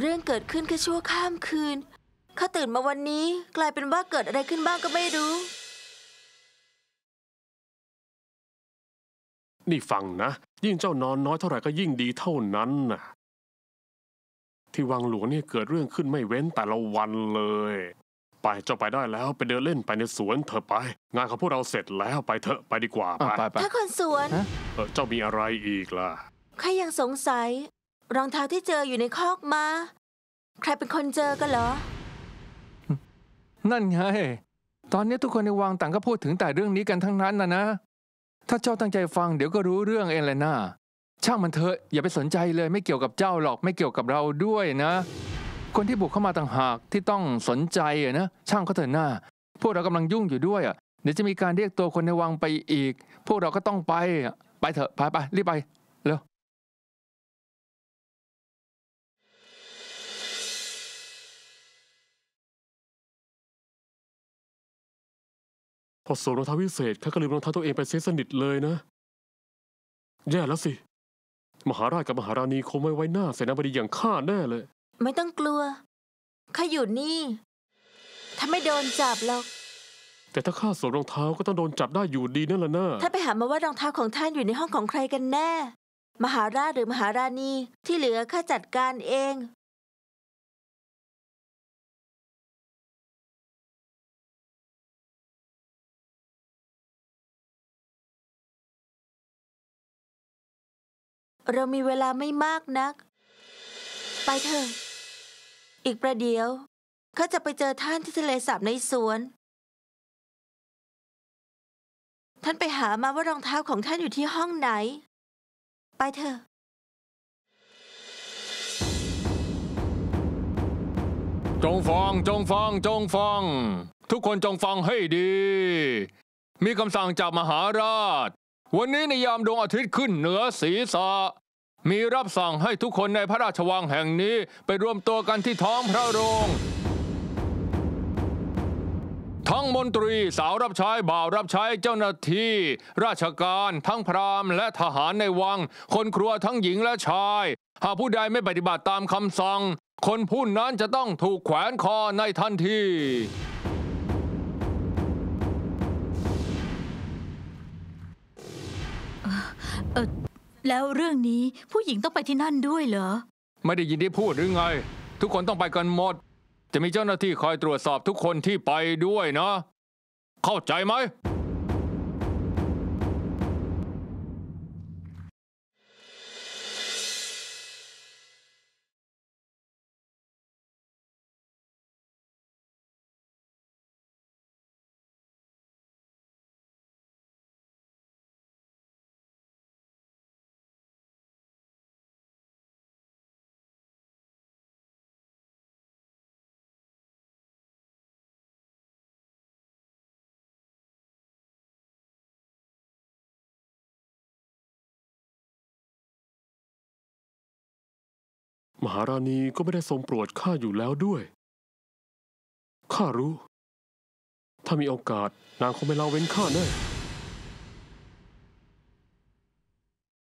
เรื่องเกิดขึ้นแค่ชั่วข้ามคืน ข้าตื่นมาวันนี้ กลายเป็นว่าเกิดอะไรขึ้นบ้างก็ไม่รู้ นี่ฟังนะยิ่งเจ้านอนน้อยเท่าไหร่ก็ยิ่งดีเท่านั้นน่ะที่วังหลวงนี่เกิดเรื่องขึ้นไม่เว้นแต่ละวันเลย ไปเจ้าไปได้แล้วไปเดินเล่นไปในสวนเธอไป งานของพวกเราเสร็จแล้วไปเถอะไปดีกว่าไปไปถ้าคนสวนเออเจ้ามีอะไรอีกล่ะ ข้ายังสงสัยรองเท้าที่เจออยู่ในคอกมา ใครเป็นคนเจอกันเหรอ นั่นไง ตอนนี้ทุกคนในวังต่างก็พูดถึงแต่เรื่องนี้กันทั้งนั้นนะนะ ถ้าเจ้าตั้งใจฟัง เดี๋ยวก็รู้เรื่องเองเลยนะช่างมันเถอะอย่าไปสนใจเลย ไม่เกี่ยวกับเจ้าหรอกไม่เกี่ยวกับเราด้วยนะ คนที่บุกเข้ามาต่างหากที่ต้องสนใจอะนะช่างเขาเถอะหน้า พวกเรากำลังยุ่งอยู่ด้วยอ่ะเดี๋ยวจะมีการเรียกตัวคนในวังไปอีก พวกเราก็ต้องไปไปเถอะไปไปรีบไปเร็วพอสวมรองเท้าวิเศษข้าก็ลืมรองเท้าตัวเองไปเสสนิทเลยนะ แย่แล้วสิ มหาราชกับมหาราณีคงไม่ไว้หน้า เสนาบดีอย่างข้าแน่เลย ไม่ต้องกลัวข้าอยู่นี่ถ้าไม่โดนจับหรอกแต่ถ้าข้าสวมรองเท้าก็ต้องโดนจับได้อยู่ดีนั่นแหละนะถ้าไปหามาว่ารองเท้าของท่านอยู่ในห้องของใครกันแน่ มหาราชหรือมหาราณีที่เหลือข้าจัดการเองเรามีเวลาไม่มากนัก ไปเถอะ อีกประเดี๋ยวเขาจะไปเจอท่านที่ทะเลสาบในสวน ท่านไปหามาว่ารองเท้าของท่านอยู่ที่ห้องไหน ไปเถอะ จงฟังจงฟังจงฟัง ทุกคนจงฟังให้ดี มีคำสั่งจากมหาราชวันนี้ในยามดวงอาทิตย์ขึ้นเหนือศีรษะมีรับสั่งให้ทุกคนในพระราชวังแห่งนี้ไปรวมตัวกันที่ท้องพระโรง ทั้งมนตรีสาวรับใช้ บ่าวรับใช้เจ้าหน้าที่ ราชการ ทั้งพราหมณ์และทหารในวัง คนครัวทั้งหญิงและชาย หากผู้ใดไม่ปฏิบัติตามคำสั่ง คนผู้นั้นจะต้องถูกแขวนคอในทันทีเออแล้วเรื่องนี้ผู้หญิงต้องไปที่นั่นด้วยเหรอ ไม่ได้ยินที่พูดหรือไง ทุกคนต้องไปกันหมด จะมีเจ้าหน้าที่คอยตรวจสอบทุกคนที่ไปด้วยนะ เข้าใจไหมมหาราณีก็ไม่ได้ทรงโปรดข้าอยู่แล้วด้วย ข้ารู้ ถ้ามีโอกาส นางคงไม่เล่าเว้นข้าแน่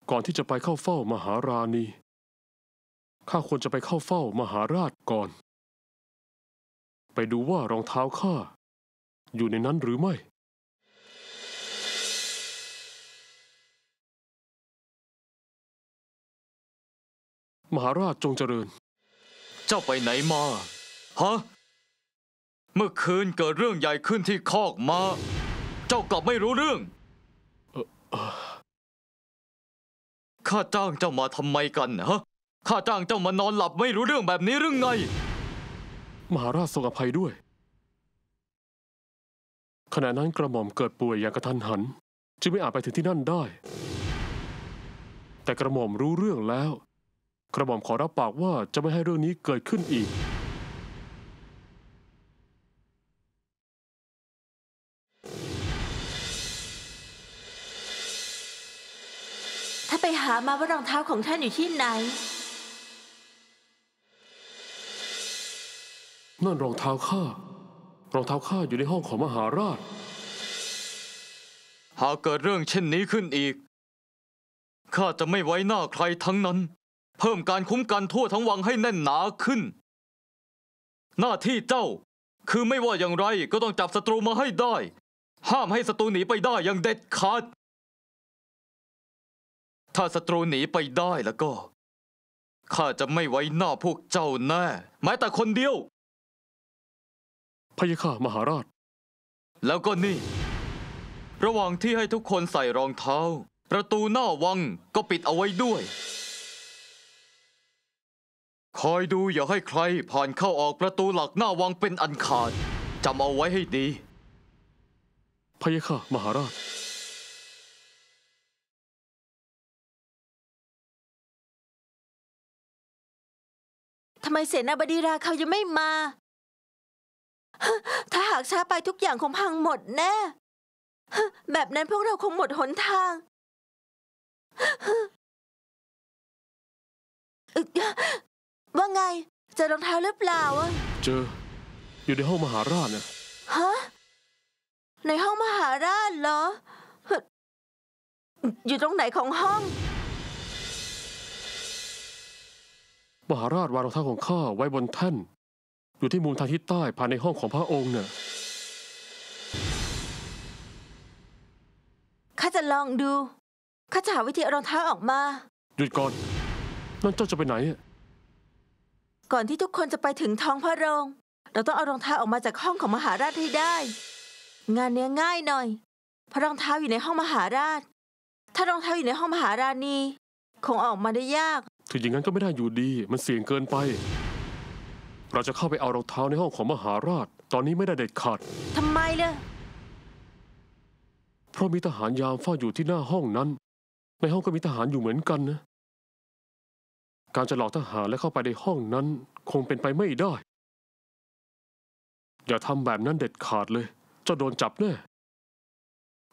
ก่อนที่จะไปเข้าเฝ้ามหาราณี ข้าควรจะไปเข้าเฝ้ามหาราชก่อน ไปดูว่ารองเท้าข้าอยู่ในนั้นหรือไม่มหาราชจงเจริญ เจ้าไปไหนมา ฮะ เมื่อคืนเกิดเรื่องใหญ่ขึ้นที่คอกมา เจ้ากลับไม่รู้เรื่องข้าจ้างเจ้ามาทำไมกัน ฮะ ข้าจ้างเจ้ามานอนหลับไม่รู้เรื่องแบบนี้เรื่องไง มหาราชทรงอภัยด้วย ขณะนั้นกระหม่อมเกิดป่วยอย่างกระทันหัน จึงไม่อาจไปถึงที่นั่นได้ แต่กระหม่อมรู้เรื่องแล้วกระหม่อมขอรับปากว่าจะไม่ให้เรื่องนี้เกิดขึ้นอีก ถ้าไปหามาว่ารองเท้าของท่านอยู่ที่ไหน นั่นรองเท้าข้า รองเท้าข้าอยู่ในห้องของมหาราช หากเกิดเรื่องเช่นนี้ขึ้นอีก ข้าจะไม่ไว้หน้าใครทั้งนั้นเพิ่มการคุ้มกันทั่วทั้งวังให้แน่นหนาขึ้น หน้าที่เจ้า คือไม่ว่าอย่างไรก็ต้องจับศัตรูมาให้ได้ ห้ามให้ศัตรูหนีไปได้อย่างเด็ดขาดถ้าศัตรูหนีไปได้แล้วก็ข้าจะไม่ไว้หน้าพวกเจ้าแน่แม้แต่คนเดียวพยาค่ะมหาราช แล้วก็นี่ ระหว่างที่ให้ทุกคนใส่รองเท้า ประตูหน้าวังก็ปิดเอาไว้ด้วยคอยดูอย่าให้ใครผ่านเข้าออกประตูหลักหน้าวังเป็นอันขาดจำเอาไว้ให้ดีพระยะค่ะ มหาราชทำไมเสนาบดีราเขายังไม่มา ถ้าหากช้าไปทุกอย่างคงพังหมดแน่ แบบนั้นพวกเราคงหมดหนทางว่าไงเจอรองเท้าหรือเปล่าอะเจอ อยู่ในห้องมหาราชนะฮะในห้องมหาราชเหรอ อยู่ตรงไหนของห้อง มหาราชวางรองเท้าของข้า ไว้บนท่าน อยู่ที่มุมทางทิศใต้ภายในห้องของพระองค์เนี่ยข้าจะลองดูข้าจะหาวิธีเอารองเท้าออกมาหยุดก่อน นั่นเจ้าจะไปไหนอะก่อนที่ทุกคนจะไปถึงท้องพระโรง เราต้องเอารองเท้าออกมาจากห้องของมหาราชให้ได้ งานเนี้ยง่ายหน่อยเพราะรองเท้าอยู่ในห้องมหาราช ถ้ารองเท้าอยู่ในห้องมหาราชนี่คงออกมาได้ยาก ถึงอย่างนั้นก็ไม่ได้อยู่ดีมันเสี่ยงเกินไป เราจะเข้าไปเอารองเท้าในห้องของมหาราช ตอนนี้ไม่ได้เด็ดขาดทำไมล่ะ เพราะมีทหารยามเฝ้าอยู่ที่หน้าห้องนั้น ในห้องก็มีทหารอยู่เหมือนกันนะการจะหลอกทหารและเข้าไปในห้องนั้น คงเป็นไปไม่ได้ อย่าทำแบบนั้นเด็ดขาดเลยเจ้าโดนจับแน่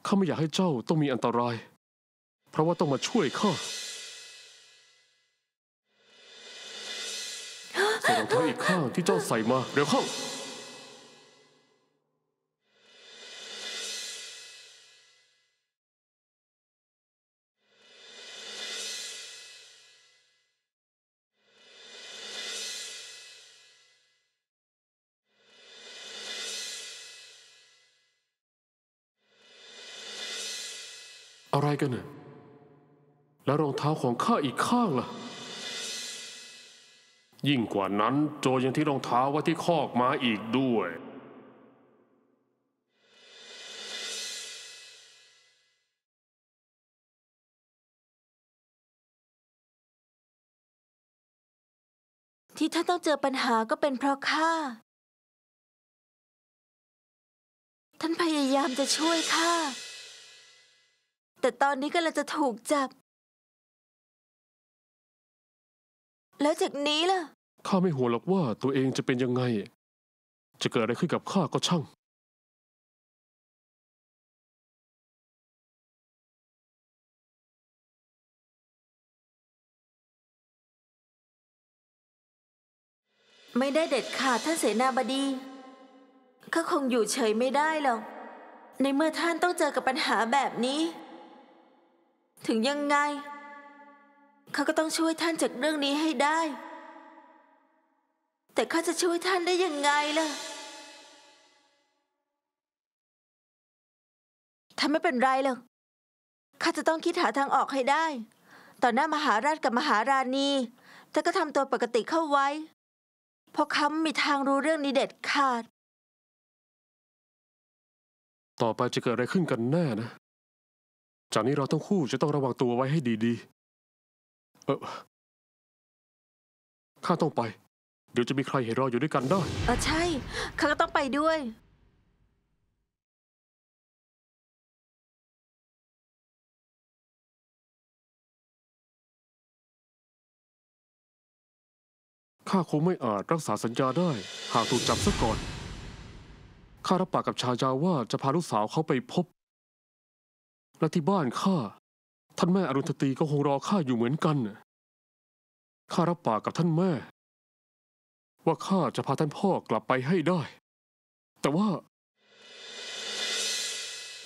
ข้าไม่อยากให้เจ้าต้องมีอันตราย เพราะว่าต้องมาช่วยข้าใส่รองเท้าอีกข้างที่เจ้าใส่มาเร็วเข้ากันเนี่ยแล้วรองเท้าของข้าอีกข้างล่ะ ยิ่งกว่านั้นโจยังที่รองเท้าไว้ที่คอกม้าอีกด้วย ที่ท่านต้องเจอปัญหาก็เป็นเพราะข้า ท่านพยายามจะช่วยข้าแต่ตอนนี้กเลยจะถูกจับ แล้วจากนี้ล่ะ ข้าไม่ห่วงหรอกว่าตัวเองจะเป็นยังไง จะเกิดอะไรขึ้นกับข้าก็ช่าง ไม่ได้เด็ดขาดท่านเสนาบดี ข้าคงอยู่เฉยไม่ได้หรอก ในเมื่อท่านต้องเจอกับปัญหาแบบนี้ถึงยังไง เขาก็ต้องช่วยท่านจากเรื่องนี้ให้ได้ แต่เขาจะช่วยท่านได้ยังไงล่ะถ้าไม่เป็นไรล่ะข้าจะต้องคิดหาทางออกให้ได้ต่อหน้ามหาราชกับมหาราณีเธอก็ทำตัวปกติเข้าไว้ เพราะคำมีทางรู้เรื่องนี้เด็ดขาด ต่อไปจะเกิดอะไรขึ้นกันแน่นะจากนี้เราทั้งคู่จะต้องระวังตัวไว้ให้ดีๆ เออข้าต้องไป เดี๋ยวจะมีใครเห็นเราอยู่ด้วยกันได้ เออใช่ ข้าก็ต้องไปด้วย ข้าคงไม่อาจรักษาสัญญาได้ หากถูกจับซะก่อน ข้ารับปากกับชายาว่าจะพาลูกสาวเขาไปพบและที่บ้านข้าท่านแม่อรุณทตีก็คงรอข้าอยู่เหมือนกัน ข้ารับปากกับท่านแม่ ว่าข้าจะพาท่านพ่อกลับไปให้ได้ แต่ว่า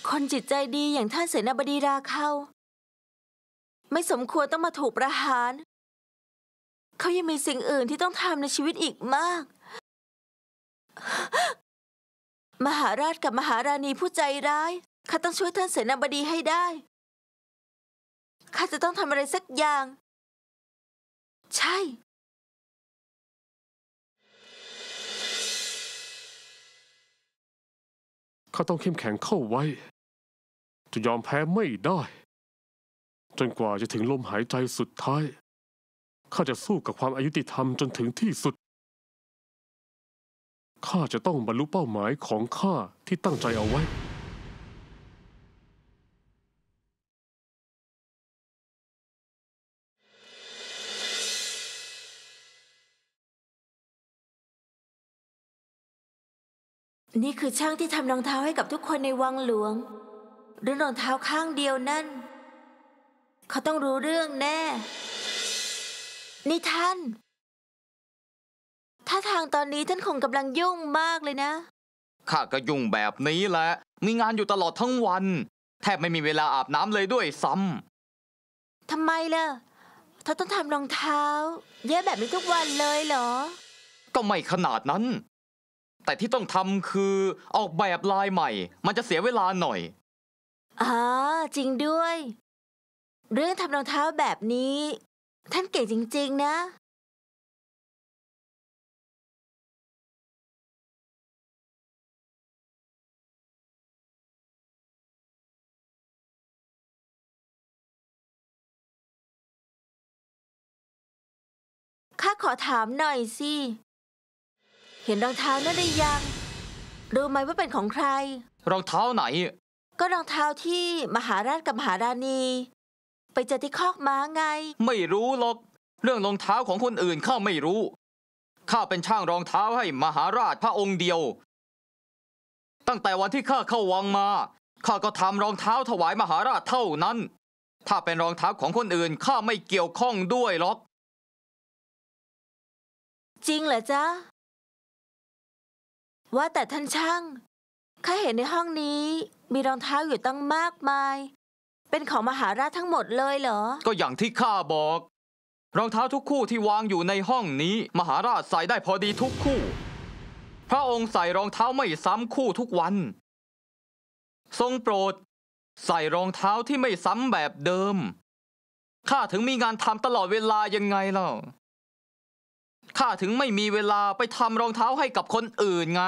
คนจิตใจดีอย่างท่านเสนาบดีราเขาไม่สมควรต้องมาถูกประหาร เขายังมีสิ่งอื่นที่ต้องทำในชีวิตอีกมาก มหาราชกับมหาราณีผู้ใจร้ายข้าต้องช่วยท่านเสนาบดีให้ได้ ข้าจะต้องทำอะไรสักอย่าง ใช่ข้าต้องเข้มแข็งเข้าไว้ จะยอมแพ้ไม่ได้ จนกว่าจะถึงลมหายใจสุดท้าย ข้าจะสู้กับความอายุติธรรมจนถึงที่สุด ข้าจะต้องบรรลุเป้าหมายของข้าที่ตั้งใจเอาไว้นี่คือช่างที่ทำรองเท้าให้กับทุกคนในวังหลวง หรืองรองเท้าข้างเดียวนั่น เขาต้องรู้เรื่องแน่ นี่ท่านถ้าทางตอนนี้ท่านคงกำลังยุ่งมากเลยนะ ข้าก็ยุ่งแบบนี้แหละ มีงานอยู่ตลอดทั้งวัน แทบไม่มีเวลาอาบน้ำเลยด้วยซ้ำทำไมล่ะเธอต้องทำรองเท้า เยอะแบบนี้ทุกวันเลยเหรอ ก็ไม่ขนาดนั้นแต่ที่ต้องทำคือออกแบบลายใหม่ มันจะเสียเวลาหน่อย อ๋อ จริงด้วย เรื่องทำรองเท้าแบบนี้ ท่านเก่งจริง ๆนะ ข้าขอถามหน่อยสิเห็นรองเท้านั่นหรือยังรู้ไหมว่าเป็นของใคร รองเท้าไหน ก็รองเท้าที่มหาราชกับมหาราณี ไปเจอที่คอกม้าไง ไม่รู้หรอกเรื่องรองเท้าของคนอื่นข้าไม่รู้ ข้าเป็นช่างรองเท้าให้มหาราชพระองค์เดียว ตั้งแต่วันที่ข้าเข้าวังมา ข้าก็ทำรองเท้าถวายมหาราชเท่านั้น ถ้าเป็นรองเท้าของคนอื่นข้าไม่เกี่ยวข้องด้วยหรอกจริงเหรอจ๊ะว่าแต่ท่านช่างข้าเห็นในห้องนี้มีรองเท้าอยู่ตั้งมากมาย เป็นของมหาราชทั้งหมดเลยเหรอ ก็อย่างที่ข้าบอก รองเท้าทุกคู่ที่วางอยู่ในห้องนี้ มหาราชใส่ได้พอดีทุกคู่ พระองค์ใส่รองเท้าไม่ซ้ำคู่ทุกวัน ทรงโปรด ใส่รองเท้าที่ไม่ซ้ำแบบเดิม ข้าถึงมีงานทำตลอดเวลายังไงเล่าข้าถึงไม่มีเวลาไปทำรองเท้าให้กับคนอื่นไง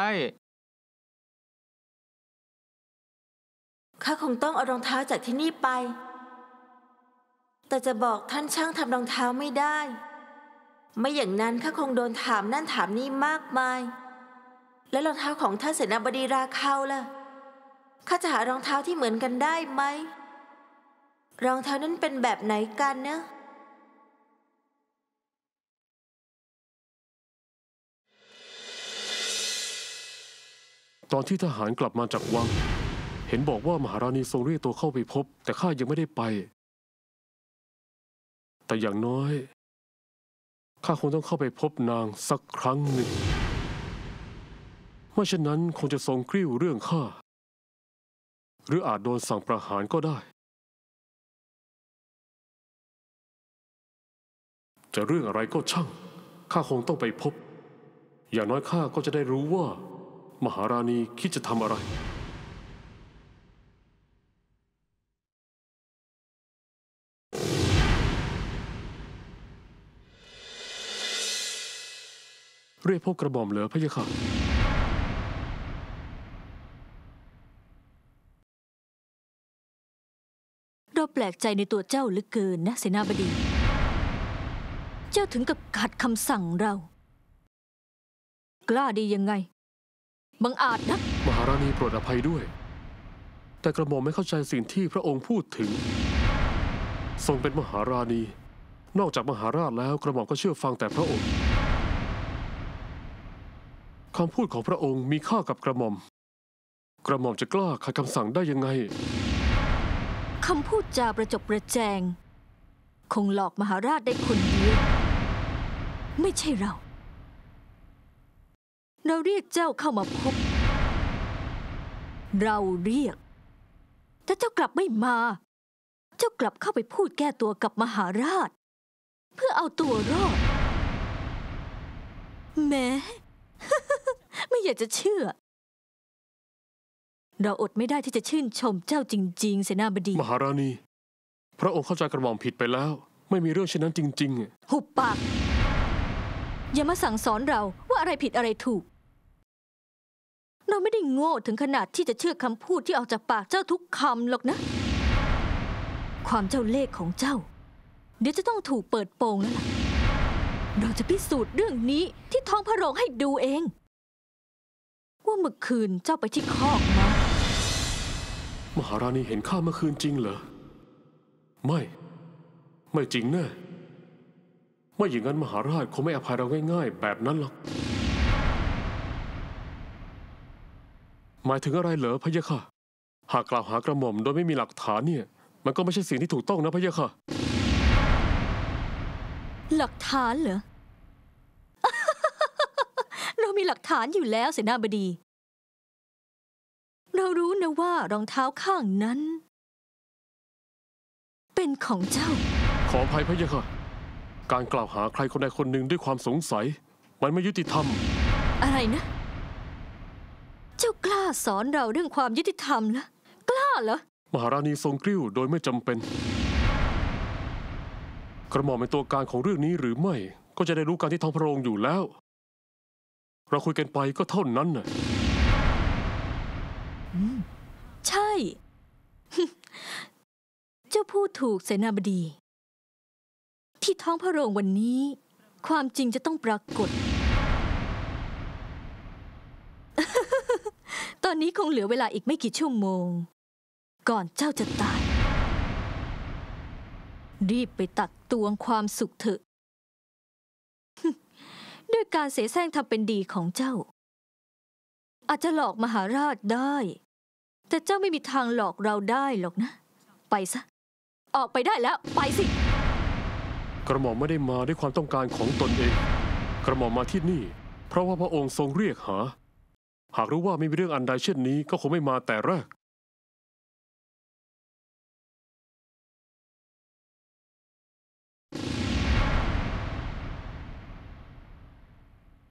ข้าคงต้องเอารองเท้าจากที่นี่ไป แต่จะบอกท่านช่างทำรองเท้าไม่ได้ ไม่อย่างนั้นข้าคงโดนถามนั่นถามนี่มากมาย และรองเท้าของท่านเสนาบดีราเขาล่ะข้าจะหารองเท้าที่เหมือนกันได้ไหม รองเท้านั้นเป็นแบบไหนกันเนะตอนที่ทหารกลับมาจากวัง เห็นบอกว่ามหาราณีทรงเรียกตัวเข้าไปพบ แต่ข้ายังไม่ได้ไป แต่อย่างน้อย ข้าคงต้องเข้าไปพบนางสักครั้งหนึ่งไม่เช่นนั้นคงจะทรงกริ้วเรื่องข้า หรืออาจโดนสั่งประหารก็ได้ จะเรื่องอะไรก็ช่าง ข้าคงต้องไปพบ อย่างน้อยข้าก็จะได้รู้ว่ามหาราณีคิดจะทำอะไร เรียกพวกกระบอมเหลือพระยะค่ะเราแปลกใจในตัวเจ้าหลือเกินนะเสนาบดี เจ้าถึงกับขัดคำสั่งเรา กล้าดียังไงบังอาจนะมหาราณีโปรดอภัยด้วย แต่กระหม่อมไม่เข้าใจสิ่งที่พระองค์พูดถึง ทรงเป็นมหาราณีนอกจากมหาราชแล้วกระหม่อมก็เชื่อฟังแต่พระองค์คำพูดของพระองค์มีค่ากับกระหม่อม กระหม่อมจะกล้าขัดคำสั่งได้ยังไงคำพูดจาประจบประแจง คงหลอกมหาราชได้คนเดียวไม่ใช่เราเราเรียกเจ้าเข้ามาพบ เราเรียก ถ้าเจ้ากลับไม่มา เจ้ากลับเข้าไปพูดแก้ตัวกับมหาราช เพื่อเอาตัวรอด แม้ไม่อยากจะเชื่อ เราอดไม่ได้ที่จะชื่นชมเจ้าจริง ๆ เสนาบดี มหาราณีพระองค์เข้าใจกระหม่อมผิดไปแล้ว ไม่มีเรื่องเช่นนั้นจริง ๆหุบปาก อย่ามาสั่งสอนเราว่าอะไรผิดอะไรถูกเราไม่ได้โง่ถึงขนาดที่จะเชื่อคำพูดที่ออกจากปากเจ้าทุกคำหรอกนะ ความเจ้าเล่ห์ของเจ้า เดี๋ยวจะต้องถูกเปิดโปงแล้วล่ะเราจะพิสูจน์เรื่องนี้ที่ท้องพระโรงให้ดูเอง ว่าเมื่อคืนเจ้าไปที่คอกมามหาราณีเห็นข้าเมื่อคืนจริงเหรอไม่ไม่จริงแน่ไม่อย่างนั้นมหาราชคงไม่อภัยเราง่ายๆแบบนั้นหรอกหมายถึงอะไรเหรอพะยะค่ะ หากกล่าวหากระหม่อมโดยไม่มีหลักฐานเนี่ย มันก็ไม่ใช่สิ่งที่ถูกต้องนะพะยะค่ะหลักฐานเหรอ เรามีหลักฐานอยู่แล้วเสนาบดี เรารู้นะว่ารองเท้าข้างนั้น เป็นของเจ้า ขออภัยพะยะค่ะการกล่าวหาใครคนใดคนหนึ่งด้วยความสงสัย มันไม่ยุติธรรม อะไรนะเจ้ากล้าสอนเราเรื่องความยุติธรรมนะกล้าเหรอมหาราณีทรงกริ้วโดยไม่จำเป็น กระหม่อมเป็นตัวการของเรื่องนี้หรือไม่ ก็จะได้รู้การที่ท้องพระโรงอยู่แล้ว เราคุยกันไปก็เท่านั้นน่ะใช่เจ้าพูดถูกเสนาบดี ที่ท้องพระโรงวันนี้ ความจริงจะต้องปรากฏอนนี้คงเหลือเวลาอีกไม่กี่ชั่วโมง ก่อนเจ้าจะตายรีบไปตักตวงความสุขเถอะ ด้วยการเสแสร้งทำเป็นดีของเจ้า อาจจะหลอกมหาราชได้แต่เจ้าไม่มีทางหลอกเราได้หรอกนะ ไปซะออกไปได้แล้วไปสิ กระหม่อมไม่ได้มาด้วยความต้องการของตนเอง กระหม่อมมาที่นี่ เพราะว่าพระองค์ทรงเรียกหาหากรู้ว่าไม่มีเรื่องอันใดเช่นนี้ก็คงไม่มาแต่แรก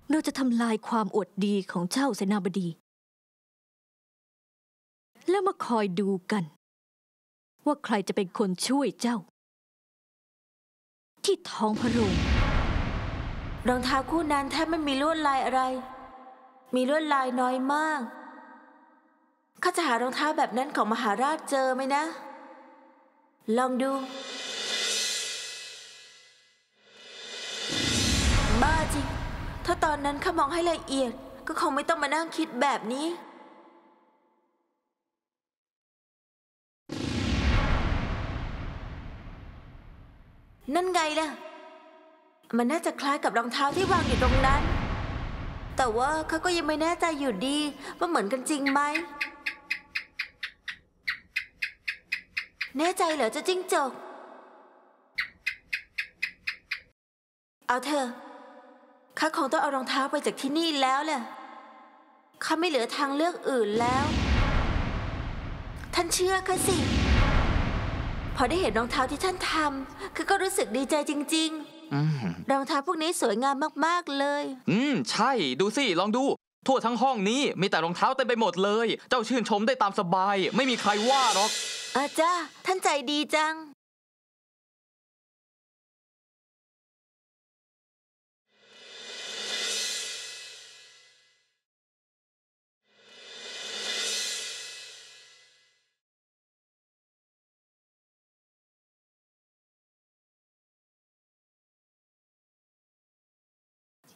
เราจะทำลายความอดดีของเจ้าเสนาบดี แล้วมาคอยดูกัน ว่าใครจะเป็นคนช่วยเจ้า ที่ท้องพระโรงรองเท้าคู่นั้นแทบไม่มีลวดลายอะไรมีลวดลายน้อยมากข้าจะหารองเท้าแบบนั้นของมหาราชเจอไหมนะ ลองดู บ้าจริง ถ้าตอนนั้นข้ามองให้ละเอียดก็คงไม่ต้องมานั่งคิดแบบนี้ นั่นไงล่ะ มันน่าจะคล้ายกับรองเท้าที่วางอยู่ตรงนั้นแต่ว่าเขาก็ยังไม่แน่ใจอยู่ดีว่าเหมือนกันจริงไหม แน่ใจเหรอจะจจิ้งจกเอาเถอะข้าคงต้องเอารองเท้าไปจากที่นี่แล้วแหละข้าไม่เหลือทางเลือกอื่นแล้ว ท่านเชื่อข้าสิ พอได้เห็นรองเท้าที่ท่านทำข้าก็รู้สึกดีใจจริงๆรองเท้าพวกนี้สวยงามมากๆเลย อืม ใช่ ดูสิ ลองดู ทั่วทั้งห้องนี้มีแต่รองเท้าเต็มไปหมดเลย เจ้าชื่นชมได้ตามสบาย ไม่มีใครว่าหรอก อาจ้าท่านใจดีจัง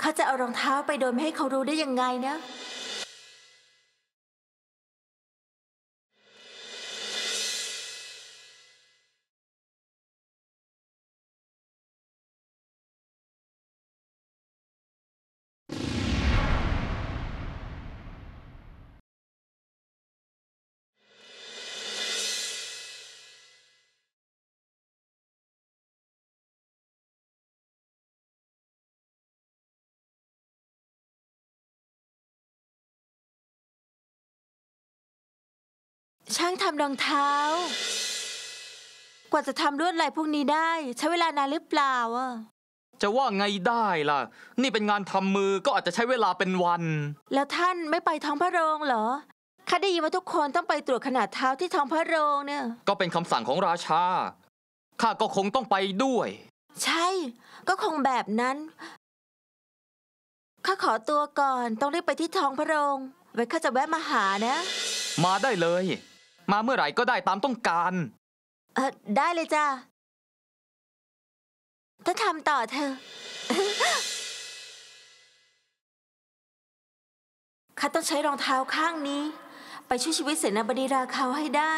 ขาจะเอารองเท้าไปโดยไม่ให้เขารู้ได้ยังไงนะช่างทำรองเท้า กว่าจะทำลวดลายพวกนี้ได้ ใช้เวลานานหรือเปล่าอ่ะจะว่าไงได้ล่ะ นี่เป็นงานทำมือก็อาจจะใช้เวลาเป็นวัน แล้วท่านไม่ไปท้องพระโรงเหรอข้าได้ยินว่าทุกคนต้องไปตรวจขนาดเท้าที่ท้องพระโรงเนี่ยก็เป็นคำสั่งของราชาข้าก็คงต้องไปด้วย ใช่ ก็คงแบบนั้นข้าขอตัวก่อนต้องรีบไปที่ท้องพระโรงไว้ข้าจะแวะมาหานะ มาได้เลยมาเมื่อไหร่ก็ได้ตามต้องการ เออได้เลยจ้า ถ้าทำต่อเธอข้าต้องใช้รองเท้าข้างนี้ ไปช่วยชีวิตเสนาบดีราคาวให้ได้